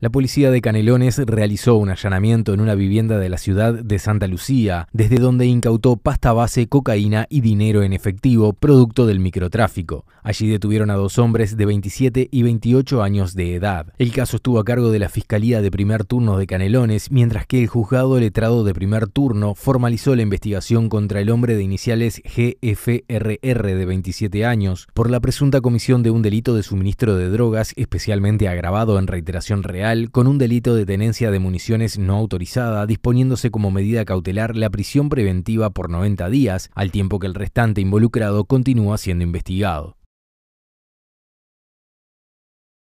La policía de Canelones realizó un allanamiento en una vivienda de la ciudad de Santa Lucía, desde donde incautó pasta base, cocaína y dinero en efectivo, producto del microtráfico. Allí detuvieron a dos hombres de 27 y 28 años de edad. El caso estuvo a cargo de la Fiscalía de Primer Turno de Canelones, mientras que el juzgado letrado de primer turno formalizó la investigación contra el hombre de iniciales GFRR de 27 años por la presunta comisión de un delito de suministro de drogas especialmente agravado en reiteración real con un delito de tenencia de municiones no autorizada, disponiéndose como medida cautelar la prisión preventiva por 90 días, al tiempo que el restante involucrado continúa siendo investigado.